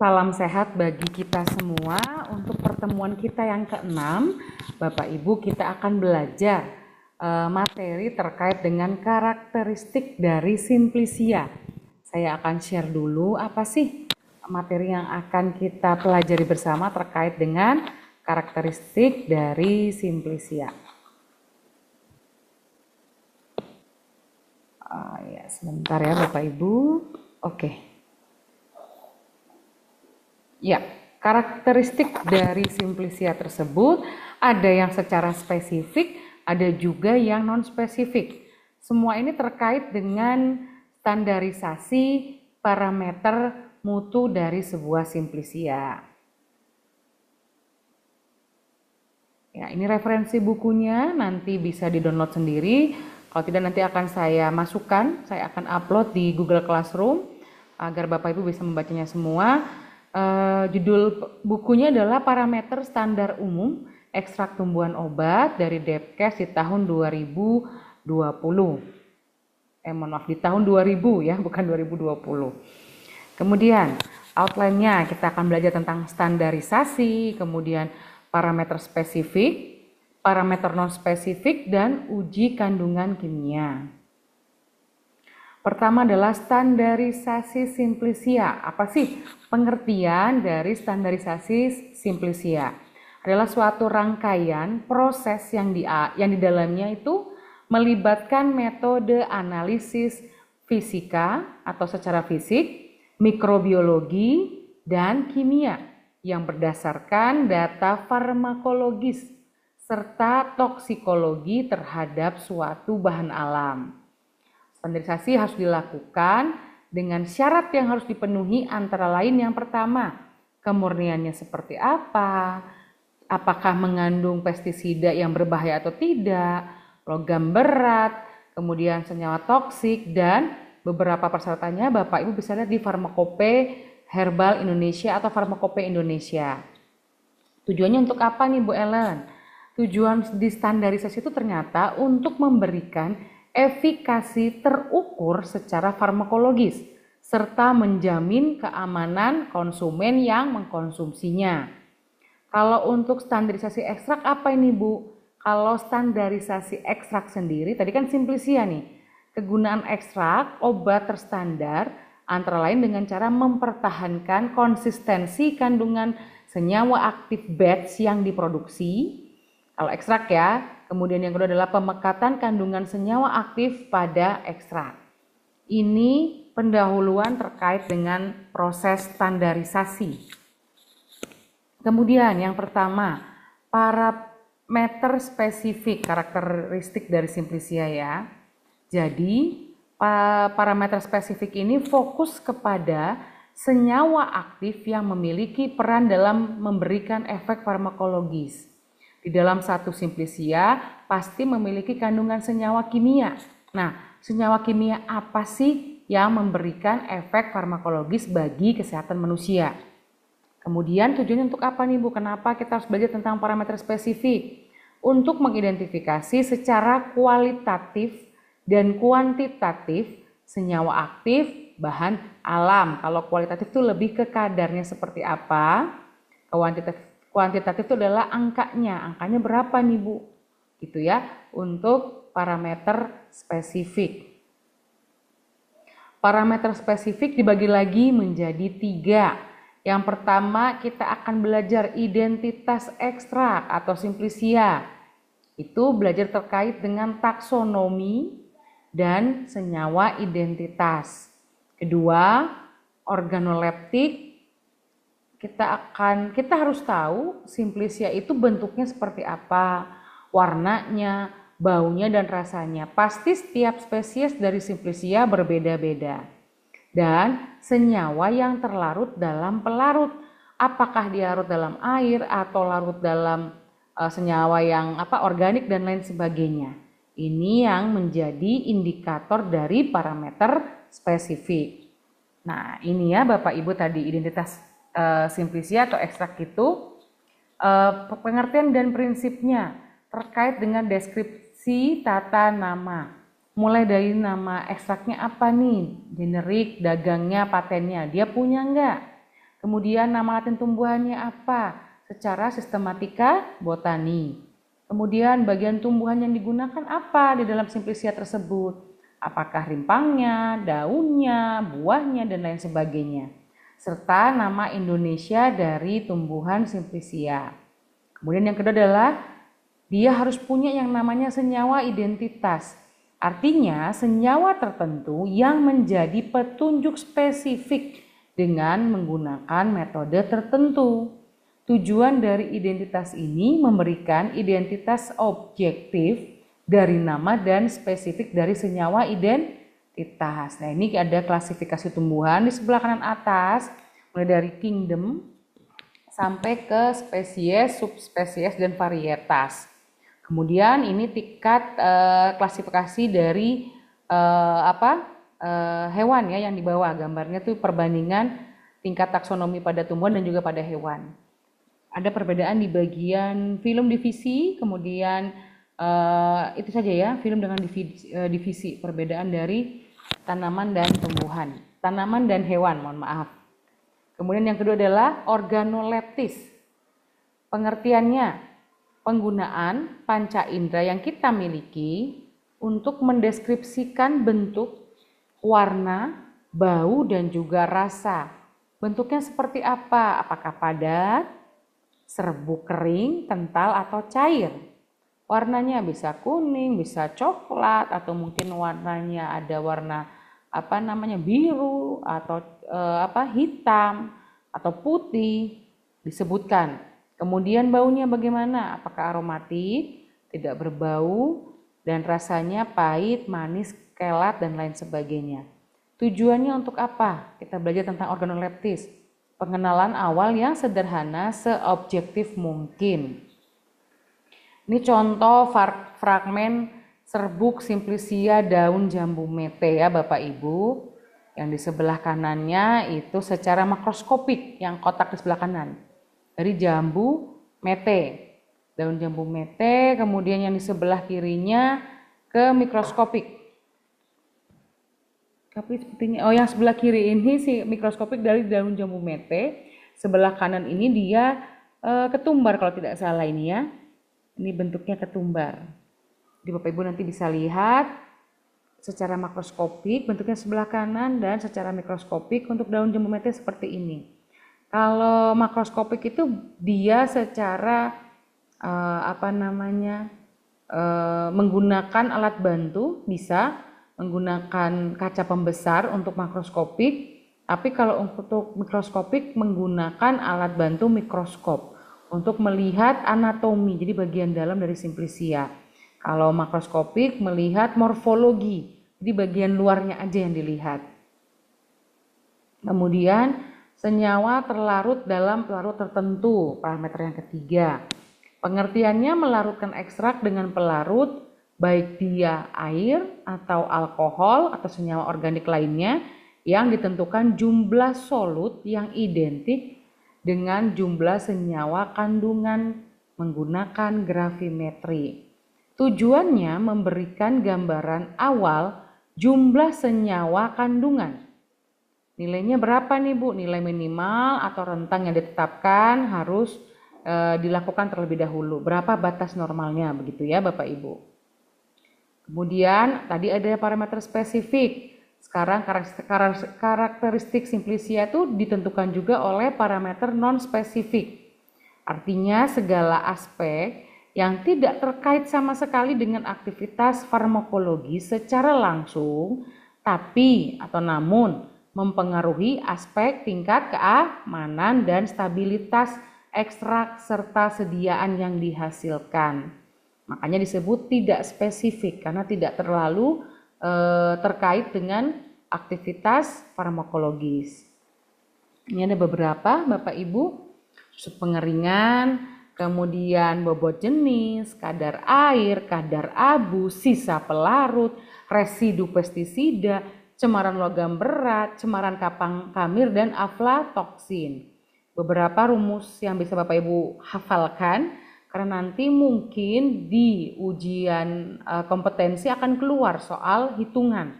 Salam sehat bagi kita semua. Untuk pertemuan kita yang keenam, Bapak Ibu, kita akan belajar uh, materi terkait dengan karakteristik dari simplisia. Saya akan share dulu apa sih materi yang akan kita pelajari bersama terkait dengan karakteristik dari simplisia. Uh, ya, sebentar ya Bapak Ibu. Oke. Okay. Ya, karakteristik dari simplisia tersebut ada yang secara spesifik, ada juga yang non spesifik. Semua ini terkait dengan standarisasi parameter mutu dari sebuah simplisia. Ya, ini referensi bukunya nanti bisa di-download sendiri. Kalau tidak nanti akan saya masukkan, saya akan upload di Google Classroom agar Bapak Ibu bisa membacanya semua uh, judul bukunya adalah Parameter Standar Umum Ekstrak Tumbuhan Obat dari Depkes di tahun 2020. Eh mohon maaf di tahun 2000 ya, bukan 2020. Kemudian outline-nya kita akan belajar tentang standarisasi, kemudian parameter spesifik, parameter non spesifik dan uji kandungan kimia. Pertama adalah standarisasi simplisia. Apa sih pengertian dari standarisasi simplisia? Adalah suatu rangkaian proses yang di yang di dalamnya itu melibatkan metode analisis fisika atau secara fisik, mikrobiologi, dan kimia yang berdasarkan data farmakologis serta toksikologi terhadap suatu bahan alam. Standarisasi harus dilakukan dengan syarat yang harus dipenuhi antara lain yang pertama, kemurniannya seperti apa, apakah mengandung pestisida yang berbahaya atau tidak, logam berat, kemudian senyawa toksik dan beberapa persyaratannya Bapak Ibu bisa lihat di Farmakope Herbal Indonesia atau Farmakope Indonesia. Tujuannya untuk apa nih Bu Ellen? Tujuan standarisasi itu ternyata untuk memberikan efikasi terukur secara farmakologis serta menjamin keamanan konsumen yang mengkonsumsinya. Kalau untuk standarisasi ekstrak apa ini Bu? Kalau standarisasi ekstrak sendiri, tadi kan simplisia nih, kegunaan ekstrak obat terstandar antara lain dengan cara mempertahankan konsistensi kandungan senyawa aktif batch yang diproduksi, kalau ekstrak ya. Kemudian yang kedua adalah pemekatan kandungan senyawa aktif pada ekstrak. Ini pendahuluan terkait dengan proses standarisasi. Kemudian yang pertama, parameter spesifik karakteristik dari simplisia ya. Jadi, parameter spesifik ini fokus kepada senyawa aktif yang memiliki peran dalam memberikan efek farmakologis di dalam satu simplisia pasti memiliki kandungan senyawa kimia. Nah, senyawa kimia apa sih yang memberikan efek farmakologis bagi kesehatan manusia? Kemudian tujuannya untuk apa nih Bu? Kenapa kita harus belajar tentang parameter spesifik? Untuk mengidentifikasi secara kualitatif dan kuantitatif senyawa aktif bahan alam. Kalau kualitatif itu lebih ke kadarnya seperti apa, kuantitatif Kuantitatif itu adalah angkanya, angkanya berapa nih Bu? Gitu ya, untuk parameter spesifik. Parameter spesifik dibagi lagi menjadi tiga. Yang pertama kita akan belajar identitas ekstra atau simplisia. Itu belajar terkait dengan taksonomi dan senyawa identitas. Kedua, organoleptik kita akan kita harus tahu simplisia itu bentuknya seperti apa, warnanya, baunya dan rasanya. Pasti setiap spesies dari simplisia berbeda-beda. Dan senyawa yang terlarut dalam pelarut, apakah dia larut dalam air atau larut dalam eh, senyawa yang apa organik dan lain sebagainya. Ini yang menjadi indikator dari parameter spesifik. Nah, ini ya Bapak Ibu tadi identitas uh, eh, simplisia atau ekstrak itu uh, eh, pengertian dan prinsipnya terkait dengan deskripsi tata nama. Mulai dari nama ekstraknya apa nih, generik, dagangnya, patennya, dia punya nggak? Kemudian nama latin tumbuhannya apa? Secara sistematika botani. Kemudian bagian tumbuhan yang digunakan apa di dalam simplisia tersebut? Apakah rimpangnya, daunnya, buahnya, dan lain sebagainya serta nama Indonesia dari tumbuhan simplicia. Kemudian yang kedua adalah dia harus punya yang namanya senyawa identitas. Artinya senyawa tertentu yang menjadi petunjuk spesifik dengan menggunakan metode tertentu. Tujuan dari identitas ini memberikan identitas objektif dari nama dan spesifik dari senyawa identitas Titas. Nah, ini ada klasifikasi tumbuhan di sebelah kanan atas, mulai dari kingdom sampai ke spesies, subspesies, dan varietas. Kemudian ini tingkat eh, klasifikasi dari eh, apa eh, hewan ya yang di bawah gambarnya tuh perbandingan tingkat taksonomi pada tumbuhan dan juga pada hewan. Ada perbedaan di bagian film divisi, kemudian Eh, itu saja ya, film dengan divisi, uh, divisi perbedaan dari tanaman dan tumbuhan, tanaman dan hewan, mohon maaf. Kemudian yang kedua adalah organoleptis. Pengertiannya, penggunaan panca indera yang kita miliki untuk mendeskripsikan bentuk, warna, bau, dan juga rasa. Bentuknya seperti apa? Apakah padat, serbuk kering, kental, atau cair? warnanya bisa kuning, bisa coklat atau mungkin warnanya ada warna apa namanya biru atau e, apa hitam atau putih disebutkan. Kemudian baunya bagaimana? Apakah aromatik, tidak berbau dan rasanya pahit, manis, kelat dan lain sebagainya. Tujuannya untuk apa? Kita belajar tentang organoleptis. Pengenalan awal yang sederhana seobjektif mungkin ini contoh fragmen serbuk simplicia daun jambu mete ya Bapak Ibu. Yang di sebelah kanannya itu secara makroskopik yang kotak di sebelah kanan. Dari jambu mete, daun jambu mete, kemudian yang di sebelah kirinya ke mikroskopik. Tapi sepertinya, oh yang sebelah kiri ini sih mikroskopik dari daun jambu mete, sebelah kanan ini dia eh, ketumbar kalau tidak salah ini ya. Ini bentuknya ketumbar. Jadi Bapak Ibu nanti bisa lihat secara makroskopik bentuknya sebelah kanan dan secara mikroskopik untuk daun jambu mete seperti ini. Kalau makroskopik itu dia secara eh, apa namanya eh, menggunakan alat bantu bisa menggunakan kaca pembesar untuk makroskopik, tapi kalau untuk mikroskopik menggunakan alat bantu mikroskop untuk melihat anatomi, jadi bagian dalam dari simplisia. Kalau makroskopik melihat morfologi, jadi bagian luarnya aja yang dilihat. Kemudian senyawa terlarut dalam pelarut tertentu, parameter yang ketiga. Pengertiannya melarutkan ekstrak dengan pelarut, baik dia air atau alkohol atau senyawa organik lainnya yang ditentukan jumlah solut yang identik dengan jumlah senyawa kandungan menggunakan grafimetri. Tujuannya memberikan gambaran awal jumlah senyawa kandungan. Nilainya berapa nih Bu? Nilai minimal atau rentang yang ditetapkan harus e, dilakukan terlebih dahulu. Berapa batas normalnya begitu ya Bapak Ibu. Kemudian tadi ada parameter spesifik. Sekarang karakteristik simplicia itu ditentukan juga oleh parameter non-spesifik. Artinya segala aspek yang tidak terkait sama sekali dengan aktivitas farmakologi secara langsung, tapi atau namun mempengaruhi aspek tingkat keamanan dan stabilitas ekstrak serta sediaan yang dihasilkan. Makanya disebut tidak spesifik karena tidak terlalu eh, terkait dengan aktivitas farmakologis. Ini ada beberapa Bapak Ibu, susut pengeringan, kemudian bobot jenis, kadar air, kadar abu, sisa pelarut, residu pestisida, cemaran logam berat, cemaran kapang kamir, dan aflatoksin. Beberapa rumus yang bisa Bapak Ibu hafalkan, karena nanti mungkin di ujian eh, kompetensi akan keluar soal hitungan.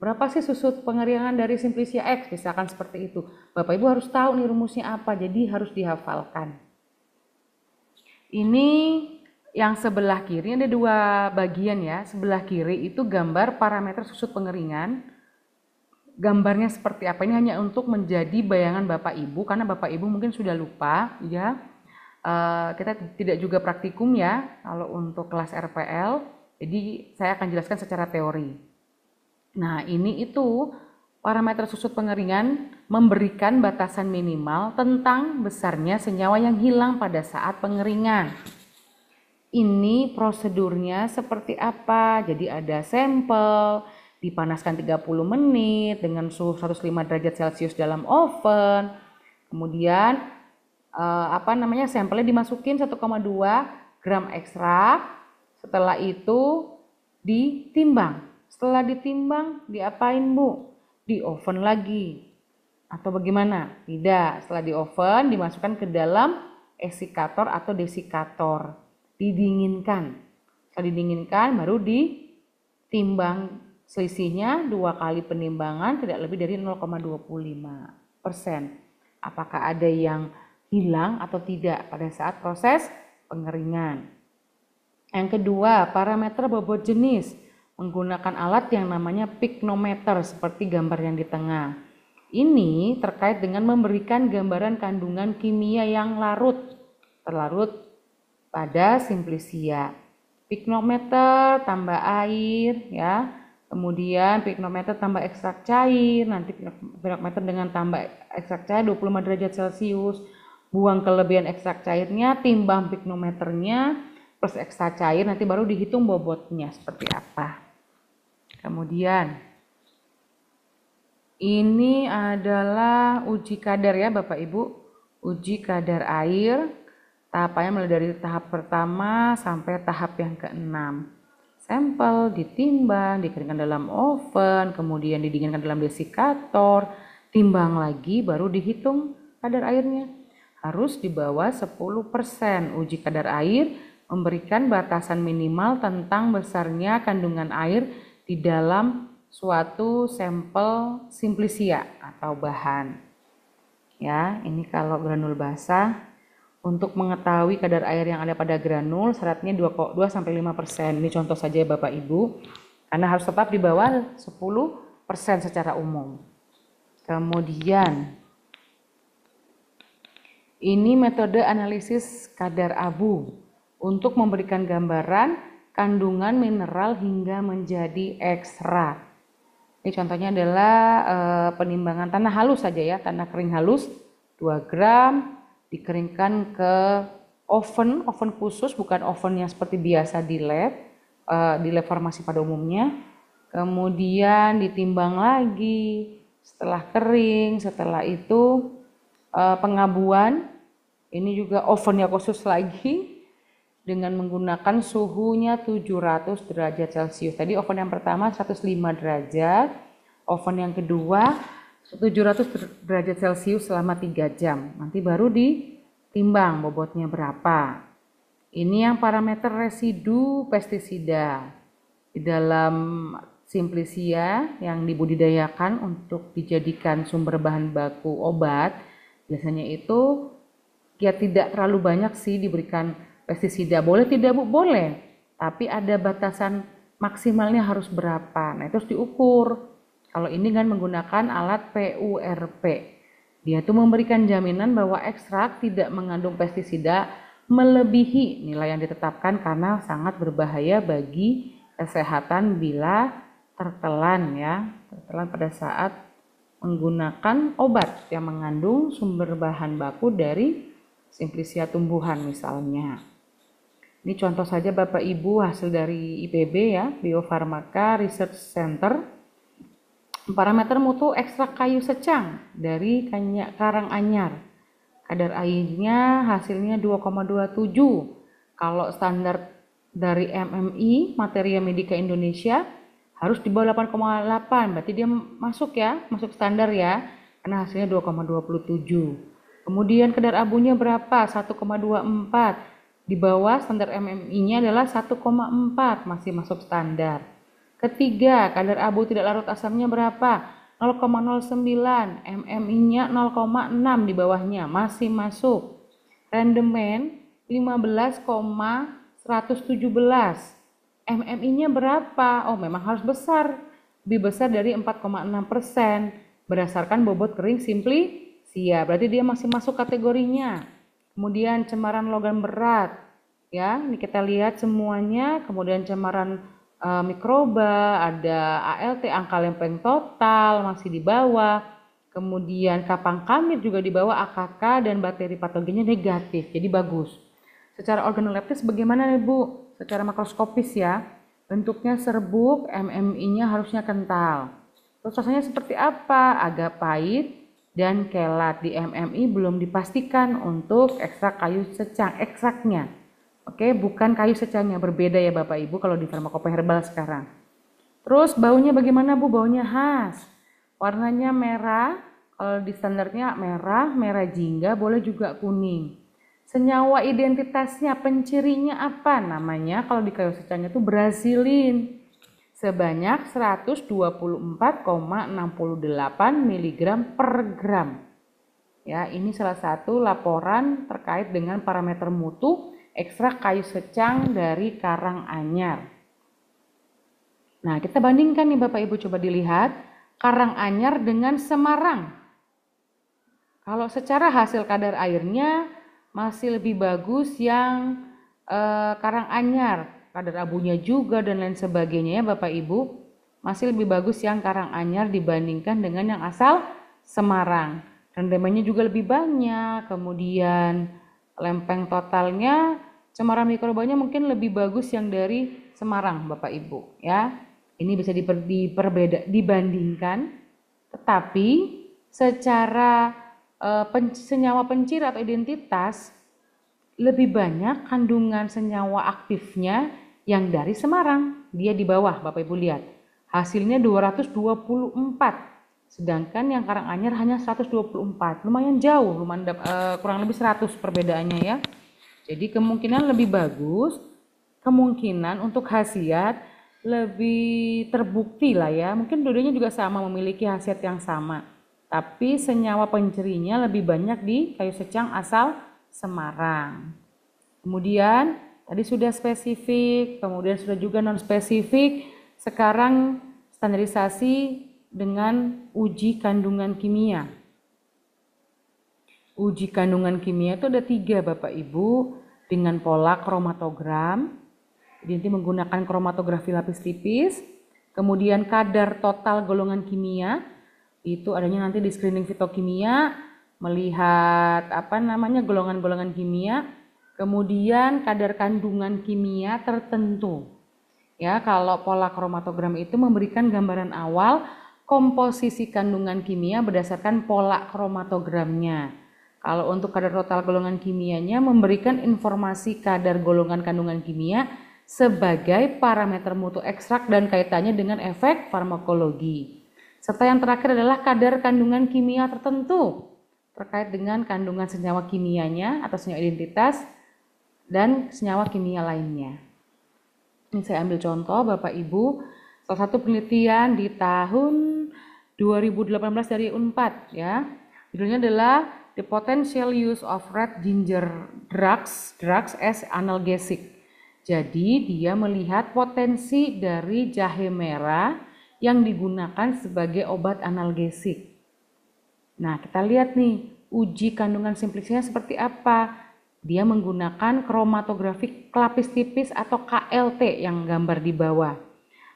Berapa sih susut pengeringan dari simplisia X? Misalkan seperti itu. Bapak Ibu harus tahu nih rumusnya apa, jadi harus dihafalkan. Ini yang sebelah kiri ada dua bagian ya. Sebelah kiri itu gambar parameter susut pengeringan. Gambarnya seperti apa? Ini hanya untuk menjadi bayangan Bapak Ibu karena Bapak Ibu mungkin sudah lupa ya Eh, kita tidak juga praktikum ya kalau untuk kelas RPL. Jadi saya akan jelaskan secara teori. Nah ini itu parameter susut pengeringan memberikan batasan minimal tentang besarnya senyawa yang hilang pada saat pengeringan. Ini prosedurnya seperti apa? Jadi ada sampel, dipanaskan 30 menit dengan suhu 105 derajat Celcius dalam oven. Kemudian uh, apa namanya sampelnya dimasukin 1,2 gram ekstrak. Setelah itu ditimbang. Setelah ditimbang diapain Bu? Di oven lagi. Atau bagaimana? Tidak, setelah di oven dimasukkan ke dalam esikator atau desikator. Didinginkan. Setelah didinginkan baru ditimbang selisihnya dua kali penimbangan tidak lebih dari 0,25 persen. Apakah ada yang hilang atau tidak pada saat proses pengeringan. Yang kedua, parameter bobot jenis menggunakan alat yang namanya piknometer seperti gambar yang di tengah. Ini terkait dengan memberikan gambaran kandungan kimia yang larut, terlarut pada simplisia. Piknometer tambah air ya, kemudian piknometer tambah ekstrak cair, nanti piknometer dengan tambah ekstrak cair 25 derajat Celcius, buang kelebihan ekstrak cairnya, timbang piknometernya, plus ekstrak cair, nanti baru dihitung bobotnya seperti apa. Kemudian, ini adalah uji kadar ya Bapak Ibu, uji kadar air, tahapannya mulai dari tahap pertama sampai tahap yang keenam. Sampel ditimbang, dikeringkan dalam oven, kemudian didinginkan dalam desikator, timbang lagi baru dihitung kadar airnya harus di bawah 10% uji kadar air memberikan batasan minimal tentang besarnya kandungan air di dalam suatu sampel simplisia atau bahan. Ya, ini kalau granul basah untuk mengetahui kadar air yang ada pada granul syaratnya 2 sampai 5%. Ini contoh saja ya Bapak Ibu. Karena harus tetap di bawah 10% secara umum. Kemudian ini metode analisis kadar abu untuk memberikan gambaran kandungan mineral hingga menjadi ekstra. Ini contohnya adalah e, penimbangan tanah halus saja ya, tanah kering halus 2 gram dikeringkan ke oven, oven khusus bukan oven yang seperti biasa di lab, e, di lab farmasi pada umumnya. Kemudian ditimbang lagi setelah kering, setelah itu e, pengabuan ini juga ovennya khusus lagi dengan menggunakan suhunya 700 derajat Celcius. Tadi oven yang pertama 105 derajat, oven yang kedua 700 derajat Celcius selama 3 jam. Nanti baru ditimbang bobotnya berapa. Ini yang parameter residu pestisida di dalam simplisia yang dibudidayakan untuk dijadikan sumber bahan baku obat. Biasanya itu ya tidak terlalu banyak sih diberikan pestisida. Boleh tidak Bu? Boleh. Tapi ada batasan maksimalnya harus berapa. Nah, itu harus diukur. Kalau ini kan menggunakan alat PURP. Dia tuh memberikan jaminan bahwa ekstrak tidak mengandung pestisida melebihi nilai yang ditetapkan karena sangat berbahaya bagi kesehatan bila tertelan ya, tertelan pada saat menggunakan obat yang mengandung sumber bahan baku dari simplisia tumbuhan misalnya. Ini contoh saja Bapak Ibu hasil dari IPB ya, Biofarmaka Research Center. Parameter mutu ekstrak kayu secang dari karang anyar. Kadar airnya hasilnya 2,27. Kalau standar dari MMI, Materia Medica Indonesia, harus di bawah 8,8. Berarti dia masuk ya, masuk standar ya, karena hasilnya 2,27. Kemudian kadar abunya berapa? 1,24. Di bawah standar MMI-nya adalah 1,4, masih masuk standar. Ketiga, kadar abu tidak larut asamnya berapa? 0,09, MMI-nya 0,6 di bawahnya, masih masuk. Rendemen 15,117. MMI-nya berapa? Oh, memang harus besar. Lebih besar dari 4,6 persen berdasarkan bobot kering simply sia, berarti dia masih masuk kategorinya. Kemudian cemaran logam berat, ya, ini kita lihat semuanya. Kemudian cemaran e, mikroba, ada ALT, angka lempeng total masih di bawah. Kemudian kapang kamit juga di bawah AKK dan bakteri patogennya negatif, jadi bagus. Secara organoleptis bagaimana nih Bu? Secara makroskopis ya, bentuknya serbuk, MMI-nya harusnya kental. Terus rasanya seperti apa? Agak pahit, dan kelat di MMI belum dipastikan untuk ekstrak kayu secang ekstraknya. Oke, bukan kayu secangnya berbeda ya Bapak Ibu kalau di farmakope herbal sekarang. Terus baunya bagaimana Bu? Baunya khas. Warnanya merah, kalau di standarnya merah, merah jingga, boleh juga kuning. Senyawa identitasnya, pencirinya apa namanya? Kalau di kayu secangnya itu brazilin sebanyak 124,68 mg per gram. Ya, ini salah satu laporan terkait dengan parameter mutu ekstrak kayu secang dari karang anyar. Nah, kita bandingkan nih Bapak Ibu coba dilihat karang anyar dengan Semarang. Kalau secara hasil kadar airnya masih lebih bagus yang eh, karang anyar kadar abunya juga dan lain sebagainya ya Bapak Ibu. Masih lebih bagus yang Karanganyar dibandingkan dengan yang asal Semarang. Rendemennya juga lebih banyak, kemudian lempeng totalnya cemaran mikrobanya mungkin lebih bagus yang dari Semarang Bapak Ibu ya. Ini bisa diper, diperbeda dibandingkan tetapi secara e, pen, senyawa pencir atau identitas lebih banyak kandungan senyawa aktifnya yang dari Semarang. Dia di bawah, Bapak Ibu lihat. Hasilnya 224, sedangkan yang Karanganyar hanya 124. Lumayan jauh, lumayan uh, kurang lebih 100 perbedaannya ya. Jadi kemungkinan lebih bagus, kemungkinan untuk khasiat lebih terbukti lah ya. Mungkin dodonya juga sama memiliki khasiat yang sama. Tapi senyawa pencerinya lebih banyak di kayu secang asal Semarang. Kemudian Tadi sudah spesifik, kemudian sudah juga non spesifik. Sekarang standarisasi dengan uji kandungan kimia. Uji kandungan kimia itu ada tiga Bapak Ibu dengan pola kromatogram. Jadi menggunakan kromatografi lapis tipis. Kemudian kadar total golongan kimia itu adanya nanti di screening fitokimia melihat apa namanya golongan-golongan kimia Kemudian kadar kandungan kimia tertentu. Ya, kalau pola kromatogram itu memberikan gambaran awal komposisi kandungan kimia berdasarkan pola kromatogramnya. Kalau untuk kadar total golongan kimianya memberikan informasi kadar golongan kandungan kimia sebagai parameter mutu ekstrak dan kaitannya dengan efek farmakologi. Serta yang terakhir adalah kadar kandungan kimia tertentu terkait dengan kandungan senyawa kimianya atau senyawa identitas dan senyawa kimia lainnya. Ini saya ambil contoh Bapak Ibu, salah satu penelitian di tahun 2018 dari UNPAD ya. Judulnya adalah The Potential Use of Red Ginger Drugs, Drugs as Analgesic. Jadi dia melihat potensi dari jahe merah yang digunakan sebagai obat analgesik. Nah, kita lihat nih uji kandungan simplisnya seperti apa dia menggunakan kromatografi lapis tipis atau KLT yang gambar di bawah.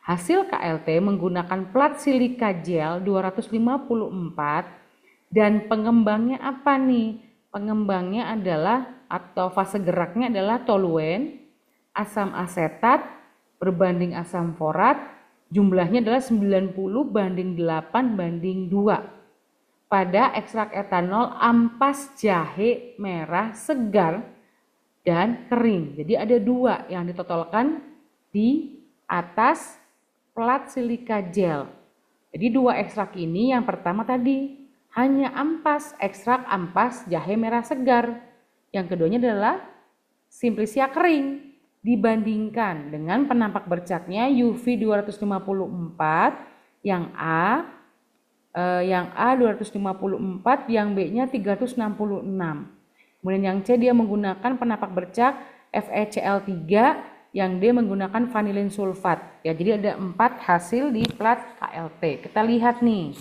Hasil KLT menggunakan plat silika gel 254 dan pengembangnya apa nih? Pengembangnya adalah atau fase geraknya adalah toluen, asam asetat berbanding asam forat, jumlahnya adalah 90 banding 8 banding 2 pada ekstrak etanol ampas jahe merah segar dan kering. Jadi ada dua yang ditotalkan di atas plat silika gel. Jadi dua ekstrak ini yang pertama tadi hanya ampas, ekstrak ampas jahe merah segar. Yang keduanya adalah simplisia kering dibandingkan dengan penampak bercaknya UV 254 yang A eh, yang A 254, yang B-nya 366. Kemudian yang C dia menggunakan penapak bercak FeCl3, yang D menggunakan vanilin sulfat. Ya, jadi ada empat hasil di plat KLT. Kita lihat nih.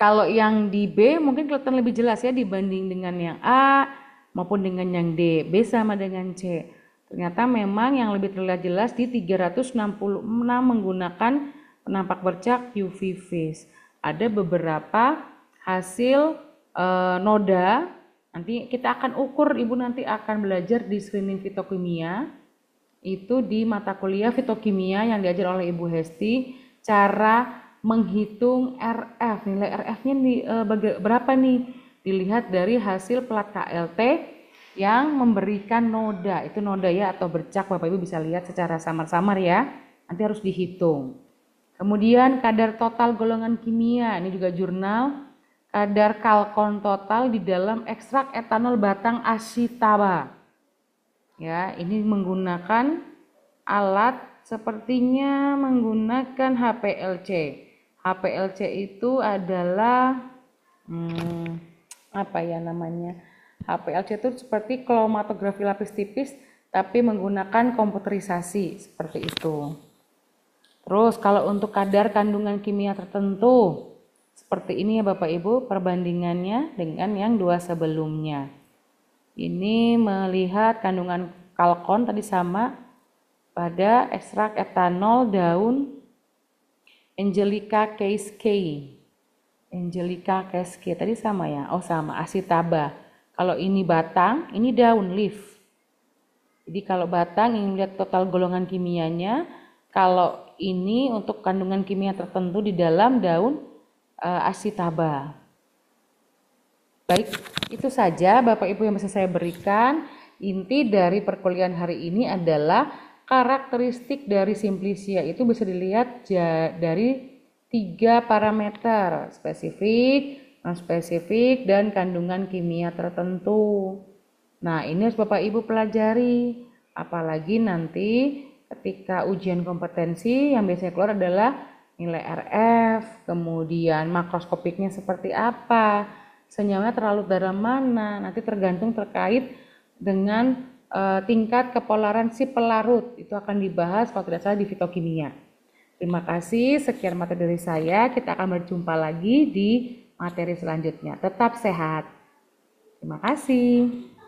Kalau yang di B mungkin kelihatan lebih jelas ya dibanding dengan yang A maupun dengan yang D. B sama dengan C. Ternyata memang yang lebih terlihat jelas di 366 menggunakan penampak bercak UV face. Ada beberapa hasil e, noda. Nanti kita akan ukur, Ibu nanti akan belajar di screening fitokimia. Itu di mata kuliah fitokimia yang diajar oleh Ibu Hesti. Cara menghitung RF, nilai RF-nya eh, e, berapa nih? Dilihat dari hasil plat KLT yang memberikan noda. Itu noda ya atau bercak Bapak Ibu bisa lihat secara samar-samar ya. Nanti harus dihitung. Kemudian kadar total golongan kimia, ini juga jurnal, kadar kalkon total di dalam ekstrak etanol batang asitaba. Ya, ini menggunakan alat sepertinya menggunakan HPLC. HPLC itu adalah hmm, apa ya namanya? HPLC itu seperti kromatografi lapis tipis tapi menggunakan komputerisasi seperti itu. Terus kalau untuk kadar kandungan kimia tertentu, seperti ini ya Bapak Ibu perbandingannya dengan yang dua sebelumnya. Ini melihat kandungan kalkon tadi sama pada ekstrak etanol daun Angelica case K. Angelica case K tadi sama ya? Oh sama, asitaba. Kalau ini batang, ini daun leaf. Jadi kalau batang ingin lihat total golongan kimianya, kalau ini untuk kandungan kimia tertentu di dalam daun e, asitaba. Baik, itu saja Bapak Ibu yang bisa saya berikan. Inti dari perkuliahan hari ini adalah karakteristik dari simplisia itu bisa dilihat dari tiga parameter spesifik, non spesifik dan kandungan kimia tertentu. Nah, ini harus Bapak Ibu pelajari apalagi nanti ketika ujian kompetensi yang biasanya keluar adalah nilai RF, kemudian makroskopiknya seperti apa, senyumnya terlalu dalam mana, nanti tergantung terkait dengan e, tingkat kepolaran si pelarut. Itu akan dibahas kalau tidak salah di fitokimia. Terima kasih, sekian materi dari saya. Kita akan berjumpa lagi di materi selanjutnya. Tetap sehat. Terima kasih.